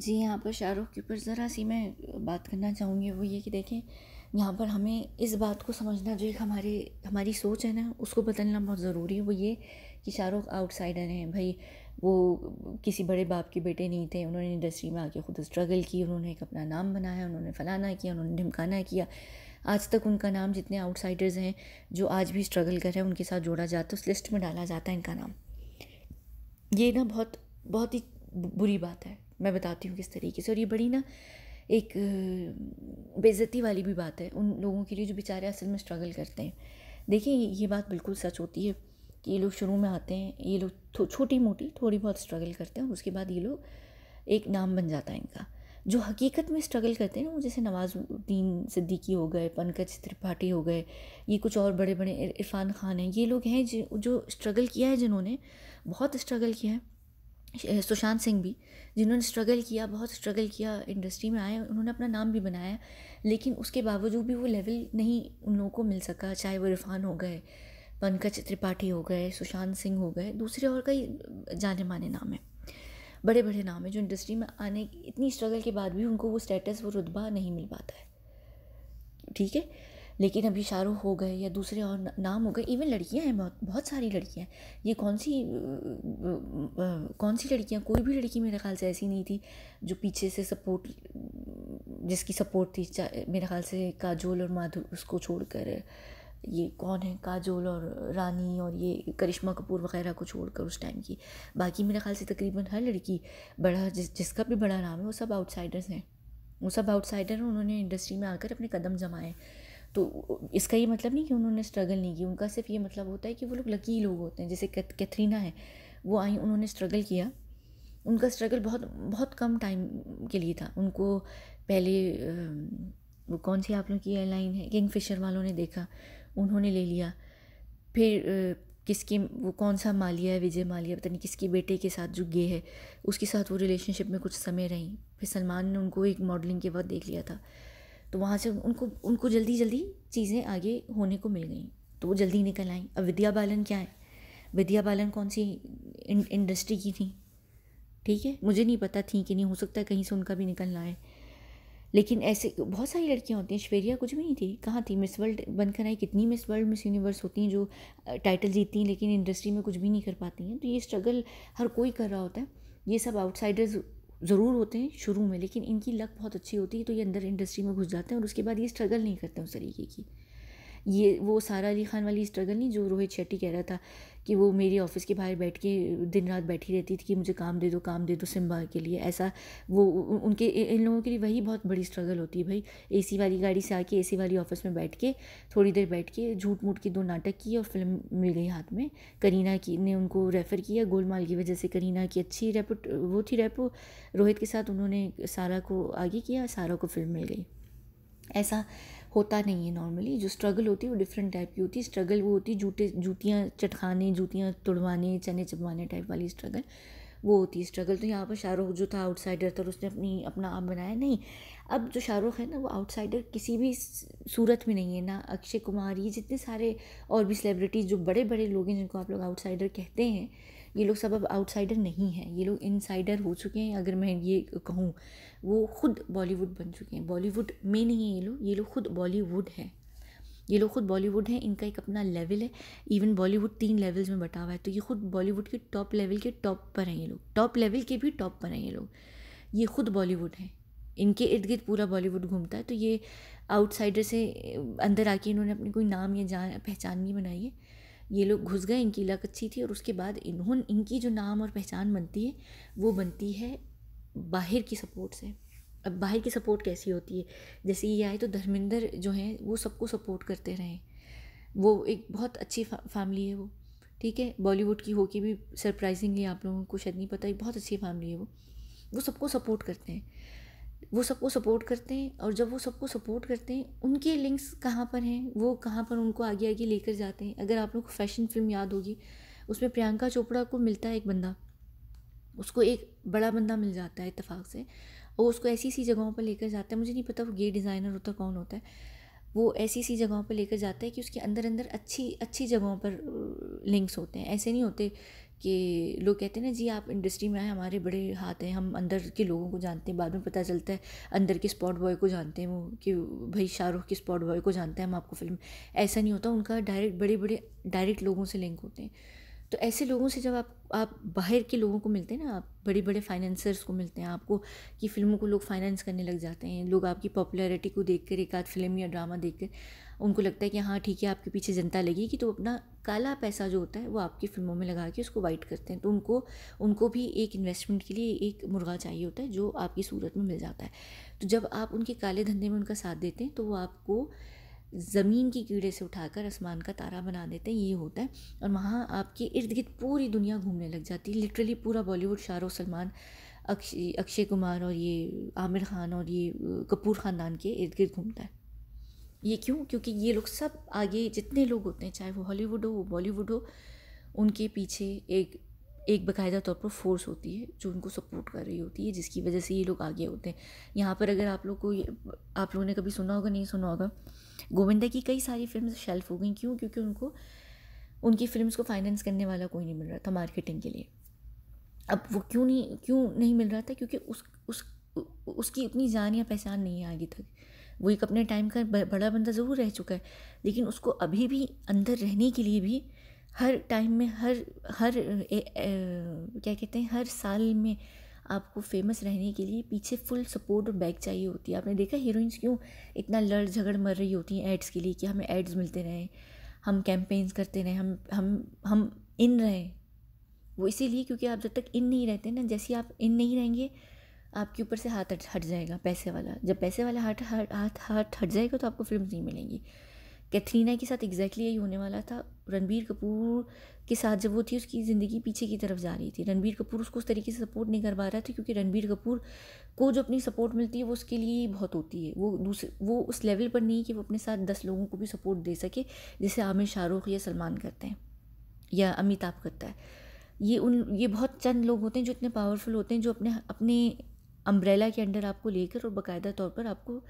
जी यहाँ पर शाहरुख के ऊपर ज़रा सी मैं बात करना चाहूँगी वो ये कि देखें यहाँ पर हमें इस बात को समझना जो एक हमारे हमारी सोच है ना उसको बदलना बहुत ज़रूरी है वो ये कि शाहरुख आउटसाइडर हैं भाई वो किसी बड़े बाप के बेटे नहीं थे उन्होंने इंडस्ट्री में आके खुद स्ट्रगल की उन्होंने एक अपना नाम बनाया उन्होंने फलाना किया उन्होंने ढमकाना किया आज तक उनका नाम जितने आउटसाइडर्स हैं जो आज भी स्ट्रगल कर रहे हैं उनके साथ जोड़ा जाता है उस लिस्ट में डाला जाता है इनका नाम ये ना बहुत बहुत ही बुरी बात है मैं बताती हूँ किस तरीके से और ये बड़ी ना एक बेज़ती वाली भी बात है उन लोगों के लिए जो बेचारे असल में स्ट्रगल करते हैं देखिए ये बात बिल्कुल सच होती है कि ये लोग शुरू में आते हैं ये लोग छोटी मोटी थोड़ी बहुत स्ट्रगल करते हैं और उसके बाद ये लोग एक नाम बन जाता है इनका जो हकीकत में स्ट्रगल करते हैं ना वो जैसे नवाजुद्दीन सिद्दीकी हो गए पंकज त्रिपाठी हो गए ये कुछ और बड़े बड़े इरफान खान हैं ये लोग हैं जो स्ट्रगल किया है जिन्होंने बहुत स्ट्रगल किया है सुशांत सिंह भी जिन्होंने स्ट्रगल किया बहुत स्ट्रगल किया इंडस्ट्री में आए उन्होंने अपना नाम भी बनाया लेकिन उसके बावजूद भी वो लेवल नहीं उन लोगों को मिल सका चाहे वो इरफान हो गए पंकज त्रिपाठी हो गए सुशांत सिंह हो गए दूसरे और कई जाने माने नाम हैं बड़े बड़े नाम हैं जो इंडस्ट्री में आने इतनी स्ट्रगल के बाद भी उनको वो स्टेटस वो रुतबा नहीं मिल पाता है ठीक है लेकिन अभी शाहरुख हो गए या दूसरे और नाम हो गए इवन लड़कियां हैं बहुत बहुत सारी लड़कियां ये कौन सी कौन सी लड़कियां कोई भी लड़की मेरे ख्याल से ऐसी नहीं थी जो पीछे से सपोर्ट जिसकी सपोर्ट थी मेरे ख्याल से काजोल और माधुर उसको छोड़कर ये कौन है काजोल और रानी और ये करिश्मा कपूर वगैरह को छोड़कर उस टाइम की बाकी मेरे ख्याल से तकरीबन हर लड़की बड़ा जिस जिसका भी बड़ा नाम है वो सब आउटसाइडर्स हैं वो सब आउटसाइडर हैं उन्होंने इंडस्ट्री में आकर अपने कदम जमाए तो इसका ये मतलब नहीं कि उन्होंने स्ट्रगल नहीं की उनका सिर्फ ये मतलब होता है कि वो लोग लकी लोग होते हैं जैसे कैथरीना है वो आई उन्होंने स्ट्रगल किया उनका स्ट्रगल बहुत बहुत कम टाइम के लिए था उनको पहले वो कौन सी आप लोग की एयरलाइन है किंग फिशर वालों ने देखा उन्होंने ले लिया फिर किसकी वो कौन सा मालिया है विजय मालिया पता नहीं किसकी बेटे के साथ जो गे है उसके साथ वो रिलेशनशिप में कुछ समय रहीं फिर सलमान ने उनको एक मॉडलिंग के वक्त देख लिया था तो वहाँ से उनको उनको जल्दी जल्दी चीज़ें आगे होने को मिल गई तो वो जल्दी निकल आई अब विद्या बालन क्या है विद्या बालन कौन सी इं, इंडस्ट्री की थी ठीक है मुझे नहीं पता थी कि नहीं हो सकता कहीं से उनका भी निकलना है लेकिन ऐसे बहुत सारी लड़कियां होती हैं श्वेरिया कुछ भी नहीं थी कहाँ थी मिस वर्ल्ड बनकर आई कितनी मिस वर्ल्ड मिस यूनिवर्स होती हैं जो टाइटल जीतती हैं लेकिन इंडस्ट्री में कुछ भी नहीं कर पाती हैं तो ये स्ट्रगल हर कोई कर रहा होता है ये सब आउटसाइडर्स ज़रूर होते हैं शुरू में लेकिन इनकी लक बहुत अच्छी होती है तो ये अंदर इंडस्ट्री में घुस जाते हैं और उसके बाद ये स्ट्रगल नहीं करते उस तरीके की ये वो सारा अली खान वाली स्ट्रगल नहीं जो रोहित शेट्टी कह रहा था कि वो मेरी ऑफिस के बाहर बैठ के दिन रात बैठी रहती थी कि मुझे काम दे दो काम दे दो सिम्बा के लिए ऐसा वो उनके इन लोगों के लिए वही बहुत बड़ी स्ट्रगल होती है भाई एसी वाली गाड़ी से आके एसी वाली ऑफिस में बैठ के थोड़ी देर बैठ के झूठ मूठ के दो नाटक किए और फिल्म मिल गई हाथ में करीना की ने उनको रेफ़र किया गोलमाल की वजह से करीना की अच्छी रेपो वो थी रेपो रोहित के साथ उन्होंने सारा को आगे किया सारा को फिल्म मिल गई ऐसा होता नहीं है नॉर्मली जो स्ट्रगल होती है वो डिफरेंट टाइप की होती है स्ट्रगल वो होती है जूते जूतियाँ चटखाने जूतियाँ तुड़वाने चने चबवाने टाइप वाली स्ट्रगल वो होती है स्ट्रगल तो यहाँ पर शाहरुख जो था आउटसाइडर था उसने अपनी अपना आप बनाया नहीं अब जो शाहरुख है ना वो आउटसाइडर किसी भी सूरत में नहीं है ना अक्षय कुमार ये जितने सारे और भी सेलिब्रिटीज़ जो बड़े बड़े लोग हैं जिनको आप लोग आउटसाइडर कहते हैं ये लोग सब अब आउटसाइडर नहीं हैं ये लोग इनसाइडर हो चुके हैं अगर मैं ये कहूँ वो खुद बॉलीवुड बन चुके हैं बॉलीवुड में नहीं है ये लोग ये लोग खुद बॉलीवुड हैं ये लोग खुद बॉलीवुड हैं इनका एक अपना लेवल है इवन बॉलीवुड तीन लेवल्स में बटा हुआ है तो ये खुद बॉलीवुड के टॉप लेवल के टॉप पर हैं ये लोग टॉप लेवल के भी टॉप पर हैं ये लोग ये खुद बॉलीवुड हैं इनके इर्द गिर्द पूरा बॉलीवुड घूमता है तो ये आउटसाइडर से अंदर आके इन्होंने अपनी कोई नाम या जान पहचान नहीं बनाई है ये लोग घुस गए इनकी लक अच्छी थी और उसके बाद इन्होंने इनकी जो नाम और पहचान बनती है वो बनती है बाहर की सपोर्ट से अब बाहर की सपोर्ट कैसी होती है जैसे ये आए तो धर्मेंद्र जो हैं वो सबको सपोर्ट करते रहे वो एक बहुत अच्छी फा, फैमिली है वो ठीक है बॉलीवुड की होके भी सरप्राइजिंगली आप लोगों को शायद नहीं पता एक बहुत अच्छी फैमिली है वो वो सबको सपोर्ट करते हैं वो सबको सपोर्ट करते हैं और जब वो सबको सपोर्ट करते हैं उनके लिंक्स कहाँ पर हैं वो कहाँ पर उनको आगे आगे लेकर जाते हैं अगर आप लोग को फैशन फिल्म याद होगी उसमें प्रियंका चोपड़ा को मिलता है एक बंदा उसको एक बड़ा बंदा मिल जाता है इतफाक़ से और उसको ऐसी सी जगहों पर लेकर जाता है मुझे नहीं पता वो गे डिज़ाइनर होता कौन होता है वो ऐसी सी जगहों पर लेकर जाता है कि उसके अंदर अंदर अच्छी अच्छी जगहों पर लिंक्स होते हैं ऐसे नहीं होते कि लोग कहते हैं ना जी आप इंडस्ट्री में आए हमारे बड़े हाथ हैं हम अंदर के लोगों को जानते हैं बाद में पता चलता है अंदर के स्पॉट बॉय को जानते हैं वो कि भाई शाहरुख के स्पॉट बॉय को जानते हैं हम आपको फिल्म ऐसा नहीं होता उनका डायरेक्ट बड़े बड़े डायरेक्ट लोगों से लिंक होते हैं तो ऐसे लोगों से जब आप आप बाहर के लोगों को मिलते हैं ना आप बड़े बड़े फाइनेंसर्स को मिलते हैं आपको कि फिल्मों को लोग फाइनेंस करने लग जाते हैं लोग आपकी पॉपुलैरिटी को देख कर एक आध फिल्म या ड्रामा देख कर उनको लगता है कि हाँ ठीक है आपके पीछे जनता लगेगी तो अपना काला पैसा जो होता है वो आपकी फिल्मों में लगा के उसको वाइट करते हैं तो उनको उनको भी एक इन्वेस्टमेंट के लिए एक मुर्गा चाहिए होता है जो आपकी सूरत में मिल जाता है तो जब आप उनके काले धंधे में उनका साथ देते हैं तो वो आपको ज़मीन की कीड़े से उठाकर आसमान का तारा बना देते हैं ये होता है और वहाँ आपके इर्द गिर्द पूरी दुनिया घूमने लग जाती है लिटरली पूरा बॉलीवुड शाहरुख सलमान अक्षय अक्षय कुमार और ये आमिर खान और ये कपूर ख़ानदान के इर्द गिर्द घूमता है ये क्यों क्योंकि ये लोग सब आगे जितने लोग होते हैं चाहे वो हॉलीवुड हो वो बॉलीवुड हो उनके पीछे एक एक बाकायदा तौर पर फोर्स होती है जो उनको सपोर्ट कर रही होती है जिसकी वजह से ये लोग आगे होते हैं यहाँ पर अगर आप लोग को आप लोगों ने कभी सुना होगा नहीं सुना होगा गोविंदा की कई सारी फिल्म शेल्फ हो गई क्यों क्योंकि उनको उनकी फिल्म को फाइनेंस करने वाला कोई नहीं मिल रहा था मार्केटिंग के लिए अब वो क्यों नहीं क्यों नहीं मिल रहा था क्योंकि उस उस उसकी उतनी जान या पहचान नहीं है आगे तक वो एक अपने टाइम का बड़ा बंदा ज़रूर रह चुका है लेकिन उसको अभी भी अंदर रहने के लिए भी हर टाइम में हर हर ए, ए, क्या कहते हैं हर साल में आपको फेमस रहने के लिए पीछे फुल सपोर्ट और बैक चाहिए होती है आपने देखा हीरोइंस क्यों इतना लड़ झगड़ मर रही होती हैं एड्स के लिए कि हमें एड्स मिलते रहें हम कैंपेन्स करते रहें हम हम हम इन रहें वो इसीलिए क्योंकि आप जब तक इन नहीं रहते ना जैसे आप इन नहीं रहेंगे आपके ऊपर से हाथ हट जाएगा पैसे वाला जब पैसे वाला हाथ हाथ हाथ हट जाएगा तो आपको फिल्म नहीं मिलेंगी कैथरीना के साथ एग्जैक्टली यही होने वाला था रणबीर कपूर के साथ जब वो थी उसकी ज़िंदगी पीछे की तरफ जा रही थी रणबीर कपूर उसको उस तरीके से सपोर्ट नहीं कर पा रहा था क्योंकि रणबीर कपूर को जो अपनी सपोर्ट मिलती है वो उसके लिए बहुत होती है वो दूसरे वो उस लेवल पर नहीं कि वो अपने साथ दस लोगों को भी सपोर्ट दे सके जैसे आमिर शाहरुख या सलमान करते हैं या अमिताभ करता है ये उन ये बहुत चंद लोग होते हैं जो इतने पावरफुल होते हैं जो अपने अपने अम्ब्रेला के अंडर आपको लेकर और बाकायदा तौर पर आपको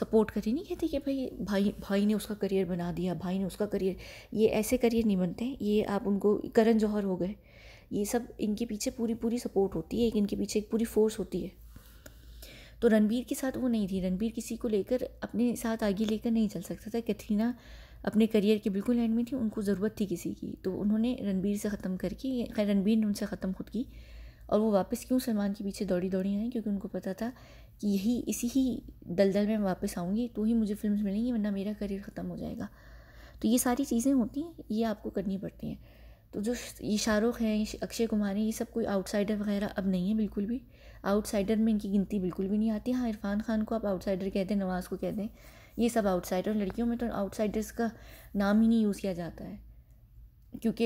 सपोर्ट करें नहीं कहते कि भाई भाई भाई ने उसका करियर बना दिया भाई ने उसका करियर ये ऐसे करियर नहीं बनते हैं ये आप उनको करण जौहर हो गए ये सब इनके पीछे पूरी पूरी सपोर्ट होती है एक इनके पीछे एक पूरी फोर्स होती है तो रणबीर के साथ वो नहीं थी रणबीर किसी को लेकर अपने साथ आगे लेकर नहीं चल सकता था कैथरीना अपने करियर के बिल्कुल एंड में थी उनको ज़रूरत थी किसी की तो उन्होंने रणबीर से ख़त्म करके खैर रणबीर ने उनसे ख़त्म खुद की और वो वापस क्यों सलमान के पीछे दौड़ी दौड़ी आई क्योंकि उनको पता था कि यही इसी ही दलदल में वापस आऊँगी तो ही मुझे फिल्म मिलेंगी वरना मेरा करियर ख़त्म हो जाएगा तो ये सारी चीज़ें होती हैं ये आपको करनी पड़ती हैं तो जो ये शाहरुख हैं अक्षय कुमार हैं ये सब कोई आउटसाइडर वगैरह अब नहीं है बिल्कुल भी आउटसाइडर में इनकी गिनती बिल्कुल भी नहीं आती हाँ इरफान खान को आप आउटसाइडर कहते हैं नवाज़ को कहते हैं ये सब आउटसाइडर लड़कियों में तो आउटसाइडर्स का नाम ही नहीं यूज़ किया जाता है क्योंकि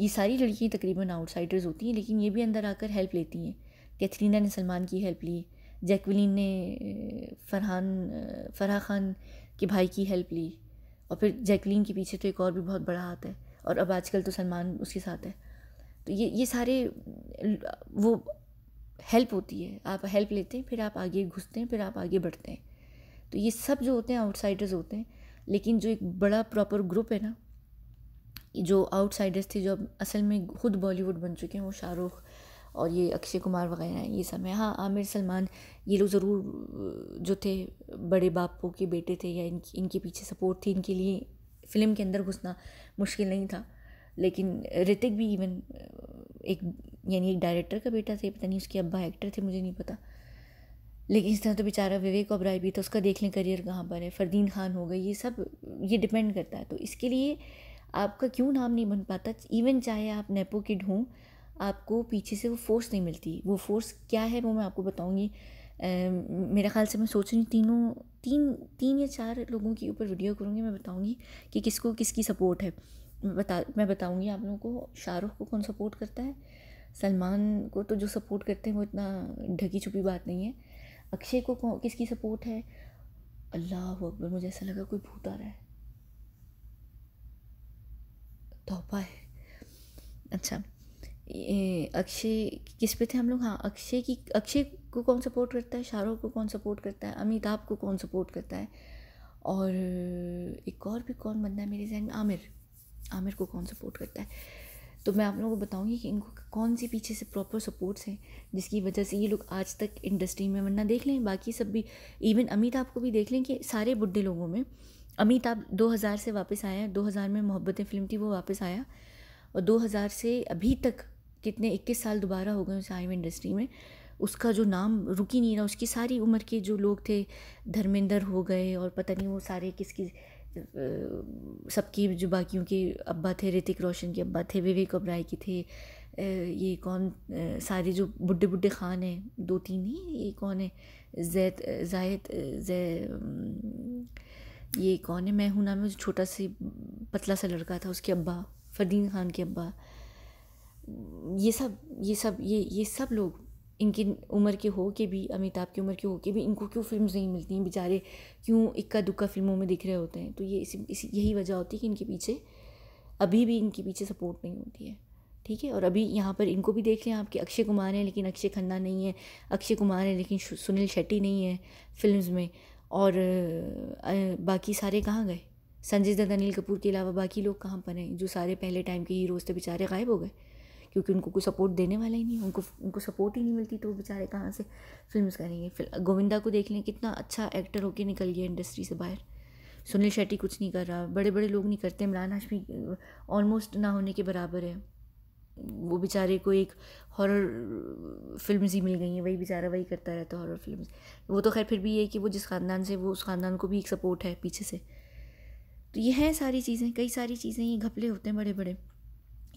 ये सारी लड़कियाँ तकरीबन आउटसाइडर्स होती हैं लेकिन ये भी अंदर आकर हेल्प लेती हैं कैथरीना ने सलमान की हेल्प ली जैकविलीन ने फरहान फराह खान के भाई की हेल्प ली और फिर जैकलिन के पीछे तो एक और भी बहुत बड़ा हाथ है और अब आजकल तो सलमान उसके साथ है तो ये ये सारे वो हेल्प होती है आप हेल्प लेते हैं फिर आप आगे घुसते हैं फिर आप आगे बढ़ते हैं तो ये सब जो होते हैं आउटसाइडर्स होते हैं लेकिन जो एक बड़ा प्रॉपर ग्रुप है ना जो आउटसाइडर्स थे जो अब असल में खुद बॉलीवुड बन चुके हैं वो शाहरुख और ये अक्षय कुमार वगैरह हैं ये सब हैं हाँ आमिर सलमान ये लोग ज़रूर जो थे बड़े बापों के बेटे थे या इनकी इनके पीछे सपोर्ट थी इनके लिए फ़िल्म के अंदर घुसना मुश्किल नहीं था लेकिन ऋतिक भी इवन एक यानी एक डायरेक्टर का बेटा थे पता नहीं उसके अब्बा एक्टर थे मुझे नहीं पता लेकिन इस तरह तो बेचारा विवेक ओबराय भी था उसका देख लें करियर कहाँ पर है फ़रदीन खान हो गए ये सब ये डिपेंड करता है तो इसके लिए आपका क्यों नाम नहीं बन पाता इवन चाहे आप नेपो किड हों आपको पीछे से वो फोर्स नहीं मिलती वो फोर्स क्या है वो मैं आपको बताऊँगी मेरे ख्याल से मैं सोच रही हूँ तीनों तीन तीन या चार लोगों के ऊपर वीडियो करूँगी मैं बताऊँगी कि किसको किसकी सपोर्ट है बता मैं बताऊँगी आप लोगों को शाहरुख को कौन सपोर्ट करता है सलमान को तो जो सपोर्ट करते हैं वो इतना ढकी छुपी बात नहीं है अक्षय को किसकी सपोर्ट है अल्लाह अकबर मुझे ऐसा लगा कोई भूत आ रहा है तोहफा है अच्छा अक्षय किस पे थे हम लोग हाँ अक्षय की अक्षय को कौन सपोर्ट करता है शाहरुख को कौन सपोर्ट करता है अमिताभ को कौन सपोर्ट करता है और एक और भी कौन बनना है मेरे जहन में आमिर आमिर को कौन सपोर्ट करता है तो मैं आप लोगों को बताऊंगी कि इनको कौन सी पीछे से प्रॉपर सपोर्ट्स हैं जिसकी वजह से ये लोग आज तक इंडस्ट्री में वरना देख लें बाकी सब भी इवन अमिताभ को भी देख लें कि सारे बुढ़े लोगों में अमिताभ 2000 से वापस आया 2000 में मोहब्बतें फिल्म थी वो वापस आया और 2000 से अभी तक कितने इक्कीस साल दोबारा हो गए उस आईवी इंडस्ट्री में उसका जो नाम रुकी नहीं रहा उसकी सारी उम्र के जो लोग थे धर्मेंद्र हो गए और पता नहीं वो सारे किसकी सबकी जो बाकियों के अब्बा थे ऋतिक रोशन के अब्बा थे विवेक ओबराय के थे ये कौन सारे जो बुढ़े बुढ़े खान हैं दो तीन ही ये कौन है जैद जायद जै ये कौन है मैं हूँ नाम में छोटा सी पतला सा लड़का था उसके अब्बा फरदीन खान के अब्बा ये सब ये सब ये ये सब लोग इनकी उम्र के हो के भी अमिताभ की उम्र के हो के भी इनको क्यों फिल्म नहीं मिलती हैं बेचारे क्यों इक्का दुक्का फिल्मों में दिख रहे होते हैं तो ये इसी इसी यही वजह होती है कि इनके पीछे अभी भी इनके पीछे सपोर्ट नहीं होती है ठीक है और अभी यहाँ पर इनको भी देख लें आपके अक्षय कुमार हैं लेकिन अक्षय खन्ना नहीं है अक्षय कुमार हैं लेकिन सुनील शेट्टी नहीं है फिल्म में और बाकी सारे कहाँ गए संजय दत्त अनिल कपूर के अलावा बाकी लोग कहाँ पर हैं जो सारे पहले टाइम के हीरोज़ थे बेचारे गायब हो गए क्योंकि उनको कोई सपोर्ट देने वाला ही नहीं उनको उनको सपोर्ट ही नहीं मिलती तो बेचारे कहाँ से फिल्म करेंगे फिर गोविंदा को देख लें कितना अच्छा एक्टर होके निकल गया इंडस्ट्री से बाहर सुनील शेट्टी कुछ नहीं कर रहा बड़े बड़े लोग नहीं करते इमरान हाशमी ऑलमोस्ट ना होने के बराबर है वो बेचारे को एक हॉरर फिल्म ही मिल गई हैं वही बेचारा वही करता रहता है हॉरर फिल्म वो तो खैर फिर भी ये कि वो जिस ख़ानदान से वो उस ख़ानदान को भी एक सपोर्ट है पीछे से तो ये हैं सारी चीज़ें कई सारी चीज़ें ये घपले होते हैं बड़े बड़े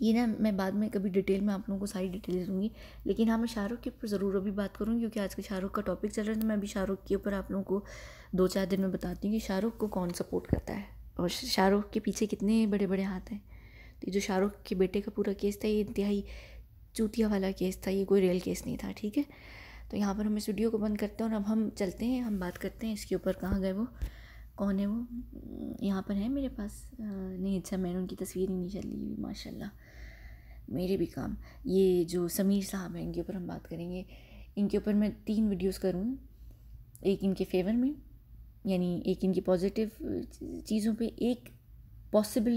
ये ना मैं बाद में कभी डिटेल में आप लोगों को सारी डिटेल दूँगी लेकिन हाँ मैं शाहरुख के ऊपर ज़रूर अभी बात करूँगी क्योंकि आज के शाहरुख का टॉपिक चल रहा है तो मैं अभी शाहरुख के ऊपर आप लोगों को दो चार दिन में बताती हूँ कि शाहरुख को कौन सपोर्ट करता है और शाहरुख के पीछे कितने बड़े बड़े हाथ हैं तो जो शाहरुख के बेटे का पूरा केस था ये इंतहाई चूतिया वाला केस था ये कोई रियल केस नहीं था ठीक है तो यहाँ पर हम इस वीडियो को बंद करते हैं और अब हम चलते हैं हम बात करते हैं इसके ऊपर कहाँ गए वो कौन है वो यहाँ पर है मेरे पास नहीं अच्छा मैंने उनकी तस्वीर ही नहीं चली हुई माशाल्लाह मेरे भी काम ये जो समीर साहब हैं इनके ऊपर हम बात करेंगे इनके ऊपर मैं तीन वीडियोस करूँ एक इनके फेवर में यानी एक इनकी पॉजिटिव चीज़ों पे एक पॉसिबल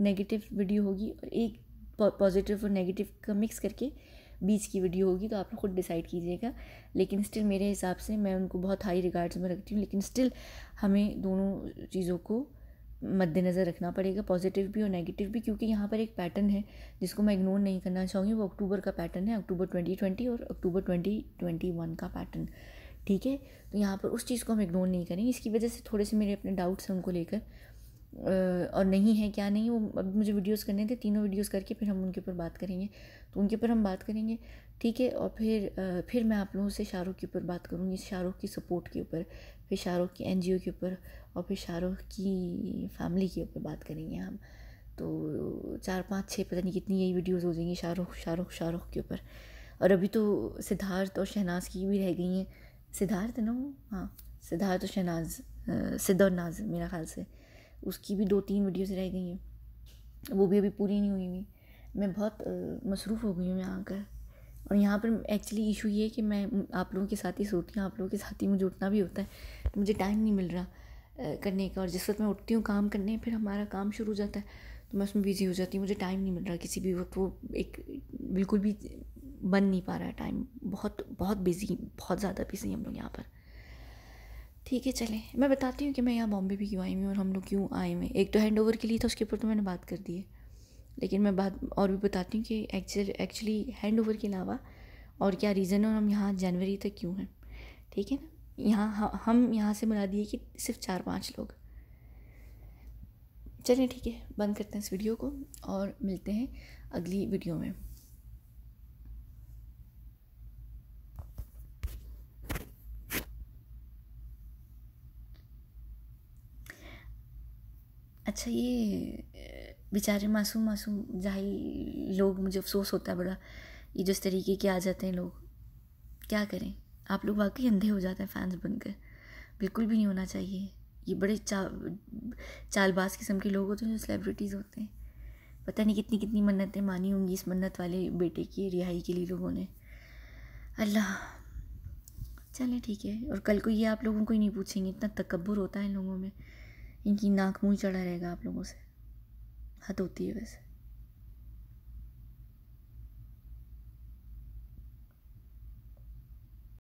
नेगेटिव वीडियो होगी और एक पॉजिटिव और नेगेटिव का मिक्स करके बीच की वीडियो होगी तो आप लोग खुद डिसाइड कीजिएगा लेकिन स्टिल मेरे हिसाब से मैं उनको बहुत हाई रिगार्ड्स में रखती हूँ लेकिन स्टिल हमें दोनों चीज़ों को मद्देनज़र रखना पड़ेगा पॉजिटिव भी और नेगेटिव भी क्योंकि यहाँ पर एक पैटर्न है जिसको मैं इग्नोर नहीं करना चाहूँगी वो अक्टूबर का पैटर्न है अक्टूबर 2020 और अक्टूबर 2021 का पैटर्न ठीक है तो यहाँ पर उस चीज़ को हम इग्नोर नहीं करेंगे इसकी वजह से थोड़े से मेरे अपने डाउट्स हैं उनको लेकर और नहीं है क्या नहीं वो अब मुझे वीडियोस करने थे तीनों वीडियोस करके फिर हम उनके ऊपर बात करेंगे तो उनके ऊपर हम बात करेंगे ठीक है और फिर फिर मैं आप लोगों से शाहरुख के ऊपर बात करूँगी शाहरुख की सपोर्ट के ऊपर फिर शाहरुख की एन के ऊपर और फिर शाहरुख की फैमिली के ऊपर बात करेंगे हम तो चार पाँच छः पता नहीं कितनी यही वीडियोज़ हो जाएंगी शाहरुख शाहरुख शाहरुख के ऊपर और अभी तो सिद्धार्थ और शहनाज की भी रह गई हैं सिद्धार्थ ना हाँ सिद्धार्थ और शहनाज सिद्ध और नाज मेरा ख्याल से उसकी भी दो तीन वीडियोज़ रह गई हैं वो भी अभी पूरी नहीं हुई हुई मैं बहुत मसरूफ़ हो गई हूँ यहाँ आकर और यहाँ पर एक्चुअली इशू ये है कि मैं आप लोगों के साथ ही सोती हूँ आप लोगों के साथ ही मुझे उठना भी होता है तो मुझे टाइम नहीं मिल रहा करने का और जिस वक्त मैं उठती हूँ काम करने फिर हमारा काम शुरू हो जाता है तो मैं उसमें बिज़ी हो जाती हूँ मुझे टाइम नहीं मिल रहा किसी भी वक्त वो एक बिल्कुल भी बन नहीं पा रहा है टाइम बहुत बहुत बिज़ी बहुत ज़्यादा बिज़ी हम लोग यहाँ पर ठीक है चले मैं बताती हूँ कि मैं यहाँ बॉम्बे भी क्यों आई हुई और हम लोग क्यों आए हुए एक तो हैंड ओवर के लिए था उसके ऊपर तो मैंने बात कर दी है लेकिन मैं बात और भी बताती हूँ कि एक्चुअली एक्चुअली हैंड ओवर के अलावा और क्या रीज़न है और हम यहाँ जनवरी तक क्यों हैं ठीक है ना यहाँ हम यहाँ से बना दिए कि सिर्फ चार पाँच लोग चलिए ठीक है बंद करते हैं इस वीडियो को और मिलते हैं अगली वीडियो में अच्छा ये बेचारे मासूम मासूम ज़ाहिर लोग मुझे अफसोस होता है बड़ा ये जिस तरीके के आ जाते हैं लोग क्या करें आप लोग वाकई अंधे हो जाते हैं फैंस बनकर बिल्कुल भी नहीं होना चाहिए ये बड़े चा चालबाज किस्म के लोग होते हैं जो सेलिब्रिटीज़ होते हैं पता नहीं कितनी कितनी मन्नतें मानी होंगी इस मन्नत वाले बेटे की रिहाई के लिए लोगों ने अल्लाह चलें ठीक है और कल को ये आप लोगों को ही नहीं पूछेंगे इतना तकबर होता है इन लोगों में इनकी नाक मुँह चढ़ा रहेगा आप लोगों से a